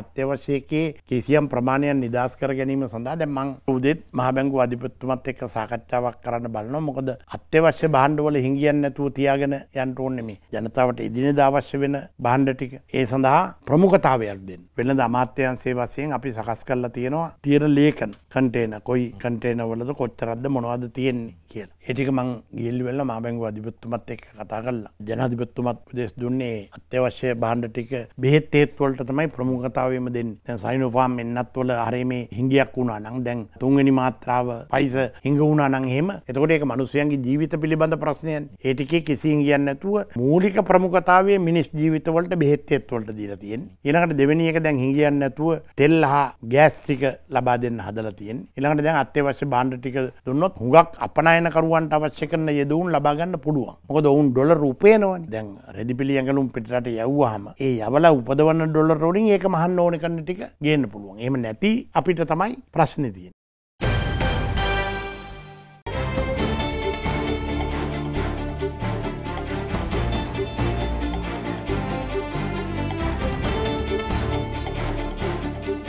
අත්‍යවශ්‍යකයේ කිසියම් ප්‍රමාණයන් නිදස් කර ගැනීම සඳහා දැමං උදෙත් මහබැංගු අධිපත්තුමත් එක්ක සාකච්ඡාවක් කරන්න බලනවා මොකද අත්‍යවශ්‍ය බාණ්ඩවල හිංගියන් නැතුව තියාගෙන යන්න ඕනේ මේ ජනතාවට එදිනෙදා අවශ්‍ය වෙන බාණ්ඩ ටික ඒ සඳහා ප්‍රමුඛතාවයක් දෙන්න වෙනද අමාත්‍යංශයේ වශයෙන් අපි සකස් කරලා තියෙනවා තියෙන ලේඛන කන්ටේනර් කොයි කන්ටේනර්වලද කොච්චරක්ද මොනවද තියෙන්නේ කියලා. ඒටික මං ගිල් වෙල්ල මාබැංගු අධිපත්තුමත් එක් කතා කරලා ජනාධිපත්තුමත් දෙෙස් දුන්නේ අත්‍යවශ්‍ය බාණ්ඩ ටික බෙහෙත් ඒත්වලට තමයි ප්‍රමුඛතාව මාත්‍රාවම දෙන්න සයිනෝෆාම් එන්නත් වල හරේ මේ හිංගියක් වුණා නං දැන් තුන්වෙනි මාත්‍රාව පයිස හිංග වුණා නං හෙම එතකොට ඒක මනුස්සයන්ගේ ජීවිත පිළිබඳ ප්‍රශ්නයන් ඒටිකේ කිසින් කියන්න නැතුව මූලික ප්‍රමුඛතාවය මිනිස් ජීවිතවලට බෙහෙත්තෙත් වලට දීලා තියෙන ඊළඟට දෙවෙනි එක දැන් හිංගියන් නැතුව තෙල් හා ගෑස් ටික ලබා දෙන්න හදලා තියෙන ඊළඟට දැන් අත්‍යවශ්‍ය බාණ්ඩ ටික දුන්නොත් හුඟක් අපනයනකරුවන්ට අවශ්‍ය කරන යෙදවුන් ලබාගන්න පුළුවන් මොකද ඔවුන් ඩොල රූපයනවන දැන් රෙදිපිලියඟලුම් පිටට යව්වාහම ඒ යවල උපදවන්න ඩොල්ල රෝඩින් ඒක මහ අහන්න ඕන කරන ටික ගේන්න පුළුවන් එම නැති අපිට තමයි ප්‍රශ්නතියෙන්.